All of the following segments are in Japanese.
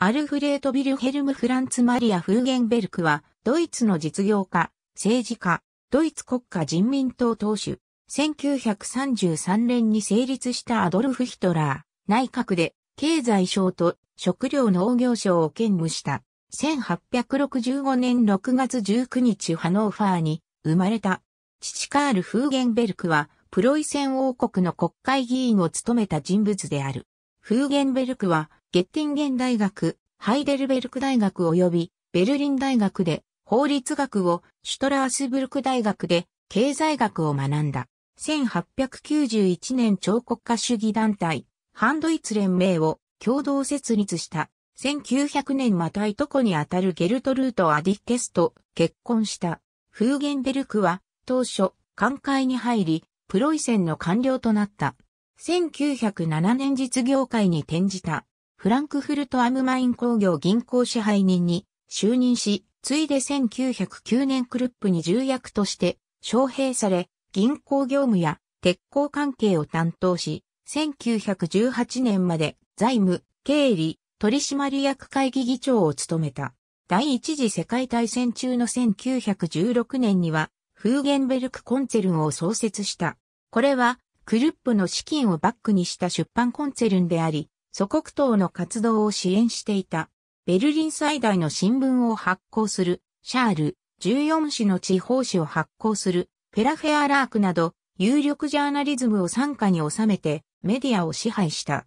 アルフレート・ビルヘルム・フランツ・マリア・フーゲンベルクは、ドイツの実業家、政治家、ドイツ国家人民党党首、1933年に成立したアドルフ・ヒトラー、内閣で、経済省と食料農業省を兼務した。1865年6月19日ハノーファーに生まれた。父カール・フーゲンベルクは、プロイセン王国の国会議員を務めた人物である。フーゲンベルクは、ゲッティンゲン大学、ハイデルベルク大学及びベルリン大学で法律学をシュトラースブルク大学で経済学を学んだ。1891年超国家主義団体、ハンドイツ連盟を共同設立した。1900年またいとこにあたるゲルトルート・アディッケスと結婚した。フーゲンベルクは当初、官会に入り、プロイセンの官僚となった。1907年実業界に転じた。フランクフルトアムマイン工業銀行支配人に就任し、ついで1909年クルップに重役として招聘され、銀行業務や鉄鋼関係を担当し、1918年まで財務、経理、取締役会議議長を務めた。第一次世界大戦中の1916年には、フーゲンベルクコンツェルンを創設した。これは、クルップの資金をバックにした出版コンツェルンであり、祖国党の活動を支援していた。ベルリン最大の新聞を発行する、シャール、14市の地方紙を発行する、ペラフェアラークなど、有力ジャーナリズムを傘下に収めて、メディアを支配した。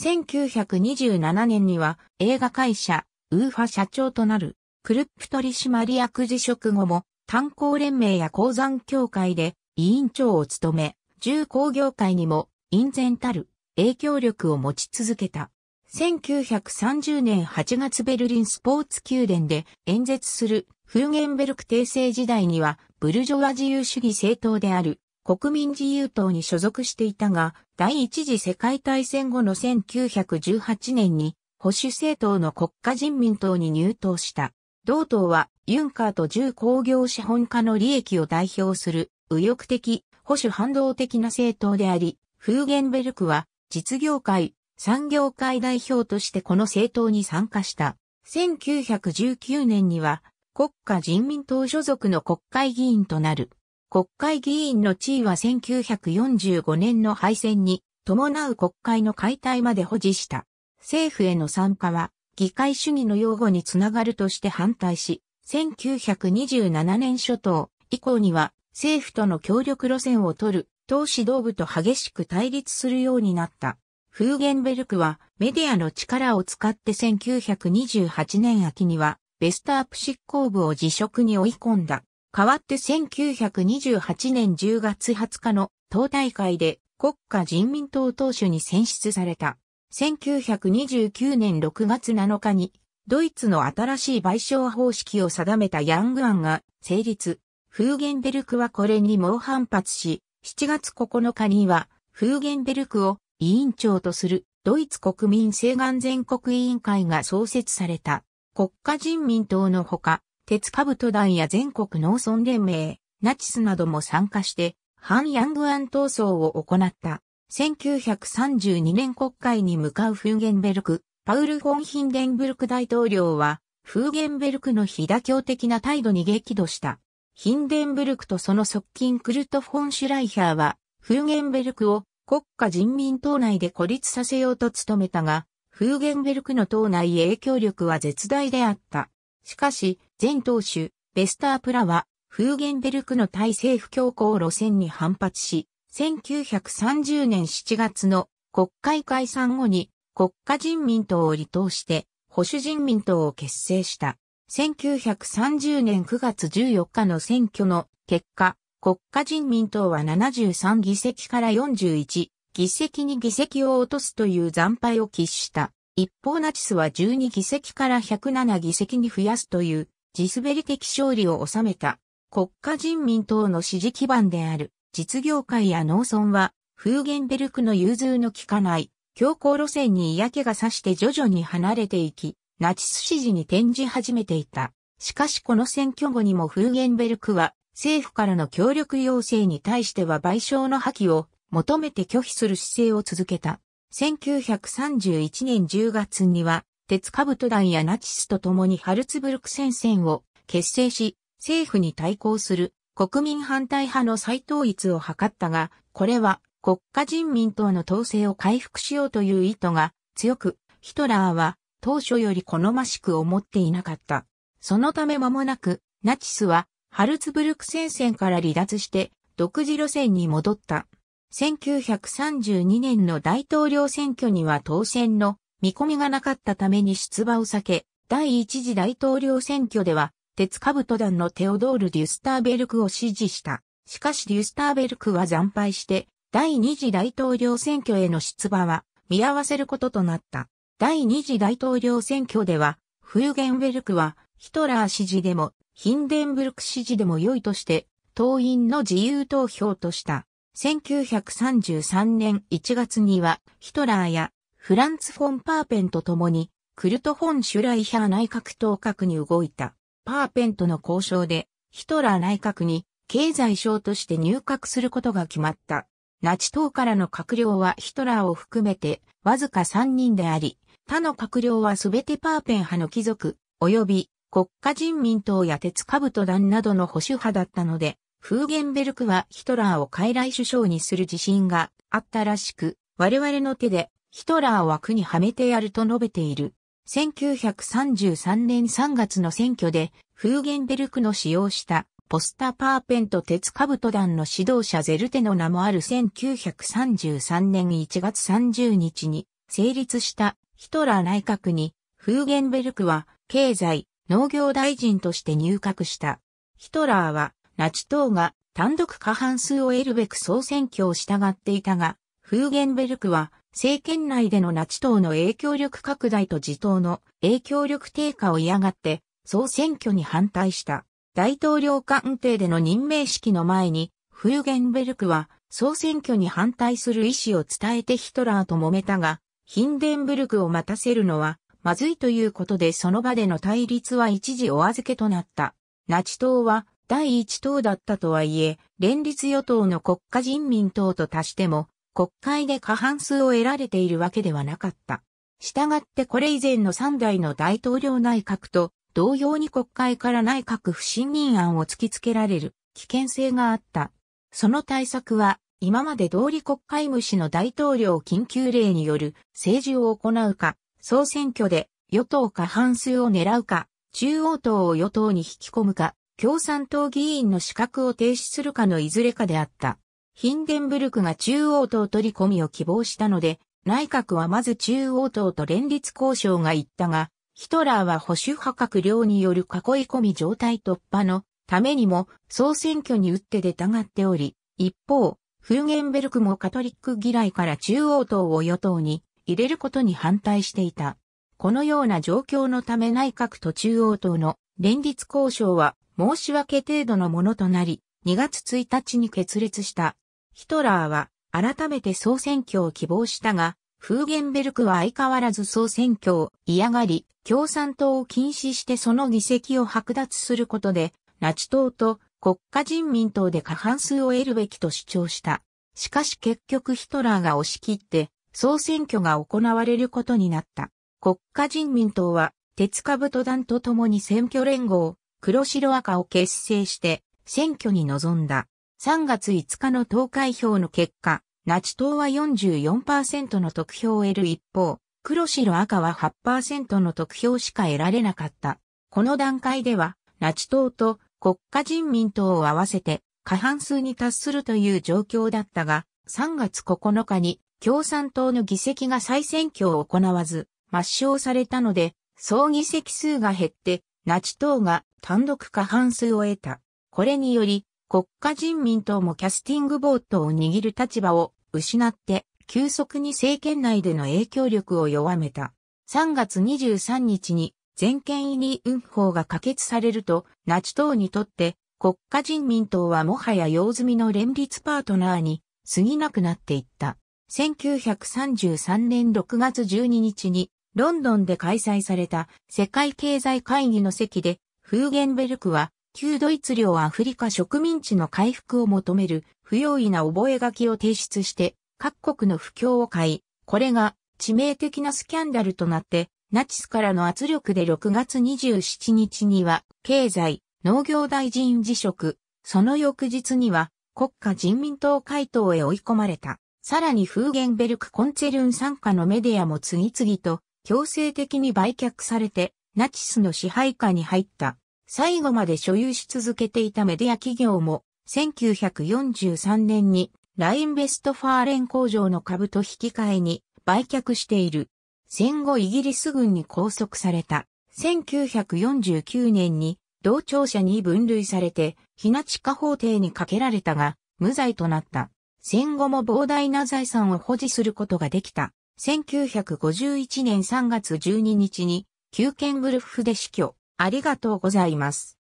1927年には、映画会社、ウーファ社長となる、クルップ取締役辞職後も、炭鉱連盟や鉱山協会で委員長を務め、重工業界にも、隠然たる影響力を持ち続けた。1930年8月ベルリンスポーツ宮殿で演説するフーゲンベルク帝政時代にはブルジョワ自由主義政党である国民自由党に所属していたが第一次世界大戦後の1918年に保守政党の国家人民党に入党した。同党はユンカーと重工業資本家の利益を代表する右翼的保守反動的な政党であり、フーゲンベルクは実業界、産業界代表としてこの政党に参加した。1919年には国家人民党所属の国会議員となる。国会議員の地位は1945年の敗戦に伴う国会の解体まで保持した。政府への参加は議会主義の擁護につながるとして反対し、1927年初頭以降には政府との協力路線を取る当指導部と激しく対立するようになった。フーゲンベルクはメディアの力を使って1928年秋にはベストアップ執行部を辞職に追い込んだ。代わって1928年10月20日の党大会で国家人民党党首に選出された。1929年6月7日にドイツの新しい賠償方式を定めたヤング案が成立。フーゲンベルクはこれに猛反発し、7月9日には、フーゲンベルクを委員長とするドイツ国民請願全国委員会が創設された。国家人民党のほか、鉄株都団や全国農村連盟、ナチスなども参加して、反ヤングアン闘争を行った。1932年国会に向かうフーゲンベルク、パウル・フォン・ヒンデンブルク大統領は、フーゲンベルクの非妥協的な態度に激怒した。ヒンデンブルクとその側近クルト・フォン・シュライヒャーは、フーゲンベルクを国家人民党内で孤立させようと努めたが、フーゲンベルクの党内影響力は絶大であった。しかし、前党首、ベスタープラは、フーゲンベルクの対政府強行路線に反発し、1930年7月の国会解散後に国家人民党を離党して保守人民党を結成した。1930年9月14日の選挙の結果、国家人民党は73議席から41議席に議席を落とすという惨敗を喫した。一方ナチスは12議席から107議席に増やすという地滑り的勝利を収めた。国家人民党の支持基盤である実業界や農村はフーゲンベルクの融通の利かない強硬路線に嫌気がさして徐々に離れていき、ナチス支持に転じ始めていた。しかしこの選挙後にもフーゲンベルクは政府からの協力要請に対しては賠償の破棄を求めて拒否する姿勢を続けた。1931年10月には鉄兜団やナチスと共にハルツブルク戦線を結成し政府に対抗する国民反対派の再統一を図ったが、これは国家人民党の統制を回復しようという意図が強く、ヒトラーは当初より好ましく思っていなかった。そのため間もなく、ナチスは、ハルツブルク戦線から離脱して、独自路線に戻った。1932年の大統領選挙には当選の見込みがなかったために出馬を避け、第一次大統領選挙では、鉄兜団のテオドール・デュスターベルクを支持した。しかしデュスターベルクは惨敗して、第二次大統領選挙への出馬は見合わせることとなった。第二次大統領選挙では、フーゲンベルクは、ヒトラー支持でも、ヒンデンブルク支持でも良いとして、党員の自由投票とした。1933年1月には、ヒトラーやフランツ・フォン・パーペンと共に、クルト・フォン・シュライヒャー内閣当閣に動いた。パーペンとの交渉で、ヒトラー内閣に経済省として入閣することが決まった。ナチ党からの閣僚はヒトラーを含めてわずか3人であり、他の閣僚はすべてパーペン派の貴族、及び国家人民党や鉄兜団などの保守派だったので、フーゲンベルクはヒトラーを傀儡首相にする自信があったらしく、我々の手でヒトラーを枠にはめてやると述べている。1933年3月の選挙で、フーゲンベルクの使用したポスターパーペンと鉄兜団の指導者ゼルテの名もある1933年1月30日に成立したヒトラー内閣に、フーゲンベルクは、経済、農業大臣として入閣した。ヒトラーは、ナチ党が単独過半数を得るべく総選挙を従っていたが、フーゲンベルクは、政権内でのナチ党の影響力拡大と自党の影響力低下を嫌がって、総選挙に反対した。大統領官邸での任命式の前に、フーゲンベルクは、総選挙に反対する意思を伝えてヒトラーと揉めたが、ヒンデンブルクを待たせるのは、まずいということでその場での対立は一時お預けとなった。ナチ党は第一党だったとはいえ、連立与党の国家人民党と足しても、国会で過半数を得られているわけではなかった。したがってこれ以前の三代の大統領内閣と同様に国会から内閣不信任案を突きつけられる危険性があった。その対策は今まで通り国会無視の大統領緊急令による政治を行うか、総選挙で与党過半数を狙うか、中央党を与党に引き込むか、共産党議員の資格を停止するかのいずれかであった。ヒンデンブルクが中央党取り込みを希望したので、内閣はまず中央党と連立交渉が行ったが、ヒトラーは保守派閣僚による囲い込み状態突破のためにも総選挙に打って出たがっており、一方、フーゲンベルクもカトリック嫌いから中央党を与党に入れることに反対していた。このような状況のため内閣と中央党の連立交渉は申し訳程度のものとなり、2月1日に決裂した。ヒトラーは改めて総選挙を希望したが、フーゲンベルクは相変わらず総選挙を嫌がり、共産党を禁止してその議席を剥奪することで、ナチ党と国家人民党で過半数を得るべきと主張した。しかし結局ヒトラーが押し切って総選挙が行われることになった。国家人民党は鉄株と団と共に選挙連合、黒白赤を結成して選挙に臨んだ。3月5日の投開票の結果、ナチ党は44%の得票を得る一方、黒白赤は8%の得票しか得られなかった。この段階では、ナチ党と国家人民党を合わせて過半数に達するという状況だったが、3月9日に共産党の議席が再選挙を行わず、抹消されたので、総議席数が減って、ナチ党が単独過半数を得た。これにより、国家人民党もキャスティングボートを握る立場を失って、急速に政権内での影響力を弱めた。3月23日に全権入り運法が可決されると、ナチ党にとって国家人民党はもはや用済みの連立パートナーに過ぎなくなっていった。1933年6月12日にロンドンで開催された世界経済会議の席でフーゲンベルクは旧ドイツ領アフリカ植民地の回復を求める不用意な覚書を提出して各国の不況を買い、これが致命的なスキャンダルとなってナチスからの圧力で6月27日には、経済、農業大臣辞職、その翌日には、国家人民党回答へ追い込まれた。さらにフーゲンベルク・コンツェルン参加のメディアも次々と強制的に売却されてナチスの支配下に入った。最後まで所有し続けていたメディア企業も1943年にラインベストファーレン工場の株と引き換えに売却している。戦後イギリス軍に拘束された。1949年に同庁舎に分類されて、日な地下法廷にかけられたが、無罪となった。戦後も膨大な財産を保持することができた。1951年3月12日に、旧県グルフで死去。ありがとうございます。